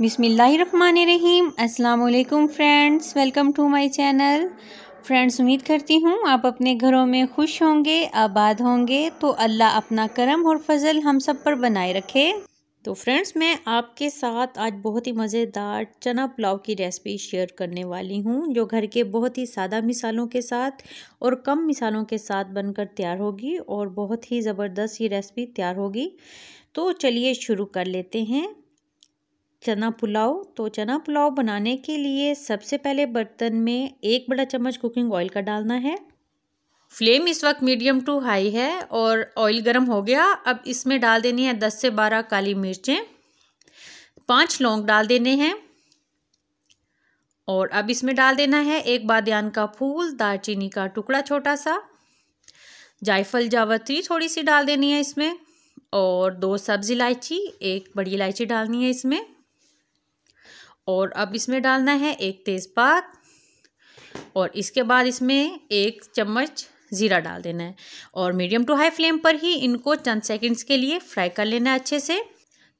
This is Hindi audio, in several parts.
बिसमीम अल्लाम friends welcome to my channel friends उम्मीद करती हूँ आप अपने घरों में खुश होंगे आबाद होंगे तो अल्लाह अपना करम और फजल हम सब पर बनाए रखे तो फ्रेंड्स मैं आपके साथ आज बहुत ही मज़ेदार चना पुलाव की रेसिपी शेयर करने वाली हूँ जो घर के बहुत ही सादा मिसालों के साथ और कम मिसालों के साथ बनकर तैयार होगी और बहुत ही ज़बरदस्त ये रेसिपी तैयार होगी तो चलिए शुरू कर लेते हैं चना पुलाव तो चना पुलाव बनाने के लिए सबसे पहले बर्तन में एक बड़ा चम्मच कुकिंग ऑयल का डालना है फ्लेम इस वक्त मीडियम टू हाई है और ऑयल गर्म हो गया अब इसमें डाल देनी है दस से बारह काली मिर्चें पाँच लौंग डाल देने हैं और अब इसमें डाल देना है एक बादन का फूल दालचीनी का टुकड़ा छोटा सा जायफल जावत्री थोड़ी सी डाल देनी है इसमें और दो सब्ज़ इलायची एक बड़ी इलायची डालनी है इसमें और अब इसमें डालना है एक तेज़पात और इसके बाद इसमें एक चम्मच ज़ीरा डाल देना है और मीडियम टू हाई फ्लेम पर ही इनको चंद सेकंड्स के लिए फ्राई कर लेना है अच्छे से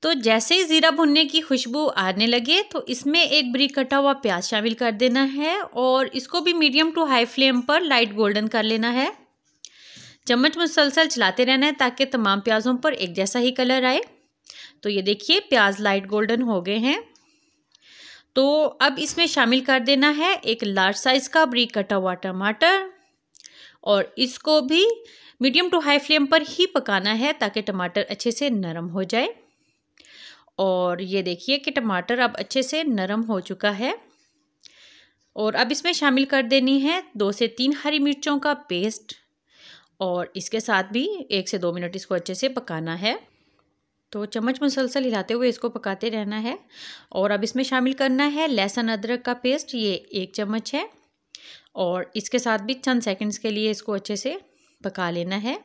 तो जैसे ही ज़ीरा भुनने की खुशबू आने लगे तो इसमें एक ब्रिक कटा हुआ प्याज शामिल कर देना है और इसको भी मीडियम टू हाई फ्लेम पर लाइट गोल्डन कर लेना है चम्मच मुसलसल चलाते रहना है ताकि तमाम प्याज़ों पर एक जैसा ही कलर आए तो ये देखिए प्याज लाइट गोल्डन हो गए हैं तो अब इसमें शामिल कर देना है एक लार्ज साइज़ का ब्रिक कटा हुआ टमाटर और इसको भी मीडियम टू हाई फ्लेम पर ही पकाना है ताकि टमाटर अच्छे से नरम हो जाए और ये देखिए कि टमाटर अब अच्छे से नरम हो चुका है और अब इसमें शामिल कर देनी है दो से तीन हरी मिर्चों का पेस्ट और इसके साथ भी एक से दो मिनट इसको अच्छे से पकाना है तो चम्मच मुसलसल हिलाते हुए इसको पकाते रहना है और अब इसमें शामिल करना है लहसुन अदरक का पेस्ट ये एक चम्मच है और इसके साथ भी चंद सेकंड्स के लिए इसको अच्छे से पका लेना है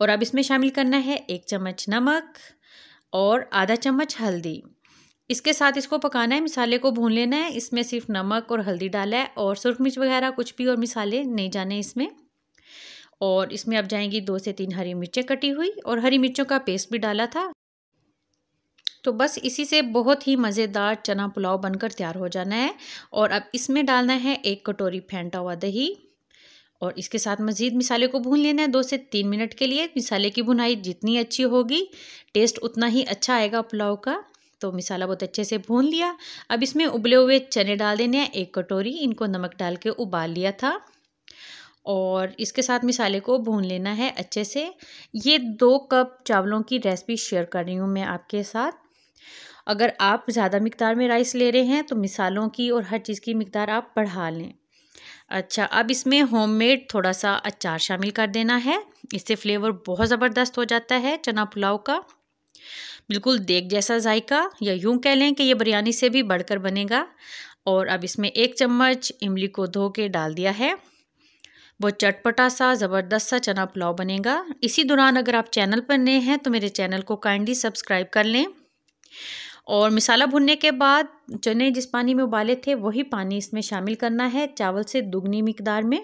और अब इसमें शामिल करना है एक चम्मच नमक और आधा चम्मच हल्दी इसके साथ इसको पकाना है मिसाले को भून लेना है इसमें सिर्फ नमक और हल्दी डाला है और सुरख मिर्च वगैरह कुछ भी और मिसाले नहीं जाने इसमें और इसमें अब जाएंगी दो से तीन हरी मिर्चें कटी हुई और हरी मिर्चों का पेस्ट भी डाला था तो बस इसी से बहुत ही मज़ेदार चना पुलाव बनकर तैयार हो जाना है और अब इसमें डालना है एक कटोरी फेंटा हुआ दही और इसके साथ मज़ीद मिसाले को भून लेना है दो से तीन मिनट के लिए मिसाले की भुनाई जितनी अच्छी होगी टेस्ट उतना ही अच्छा आएगा पुलाव का तो मिसाला बहुत अच्छे से भून लिया अब इसमें उबले हुए चने डाल देने हैं एक कटोरी इनको नमक डाल के उबाल लिया था और इसके साथ मिसाले को भून लेना है अच्छे से ये दो कप चावलों की रेसिपी शेयर कर रही हूँ मैं आपके साथ अगर आप ज़्यादा मकदार में राइस ले रहे हैं तो मिसालों की और हर चीज़ की मकदार आप बढ़ा लें अच्छा अब इसमें होममेड थोड़ा सा अचार शामिल कर देना है इससे फ्लेवर बहुत ज़बरदस्त हो जाता है चना पुलाव का बिल्कुल देख जैसा जायका या यूं कह लें कि ये बिरयानी से भी बढ़कर बनेगा और अब इसमें एक चम्मच इमली को धो के डाल दिया है वो चटपटा सा ज़बरदस्त सा चना पुलाव बनेगा इसी दौरान अगर आप चैनल पर नए हैं तो मेरे चैनल को काइंडली सब्सक्राइब कर लें और मिसाला भुनने के बाद चने जिस पानी में उबाले थे वही पानी इसमें शामिल करना है चावल से दुगनी मकदार में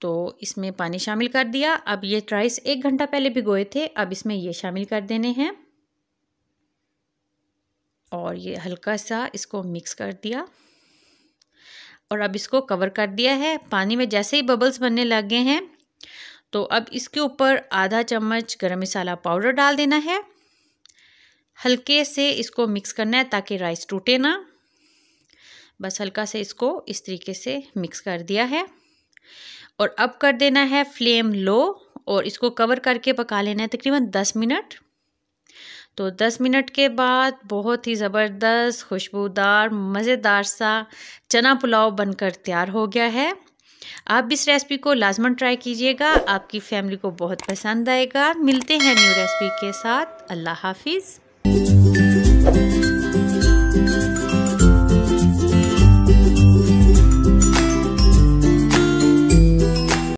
तो इसमें पानी शामिल कर दिया अब ये राइस एक घंटा पहले भिगोए थे अब इसमें ये शामिल कर देने हैं और ये हल्का सा इसको मिक्स कर दिया और अब इसको कवर कर दिया है पानी में जैसे ही बबल्स बनने लग गए हैं तो अब इसके ऊपर आधा चम्मच गरम मसाला पाउडर डाल देना है हल्के से इसको मिक्स करना है ताकि राइस टूटे ना बस हल्का से इसको इस तरीके से मिक्स कर दिया है और अब कर देना है फ्लेम लो और इसको कवर करके पका लेना है तकरीबन दस मिनट तो 10 मिनट के बाद बहुत ही ज़बरदस्त खुशबूदार मज़ेदार सा चना पुलाव बनकर तैयार हो गया है आप इस रेसिपी को लाजमन ट्राई कीजिएगा आपकी फैमिली को बहुत पसंद आएगा मिलते हैं न्यू रेसिपी के साथ अल्लाह हाफिज़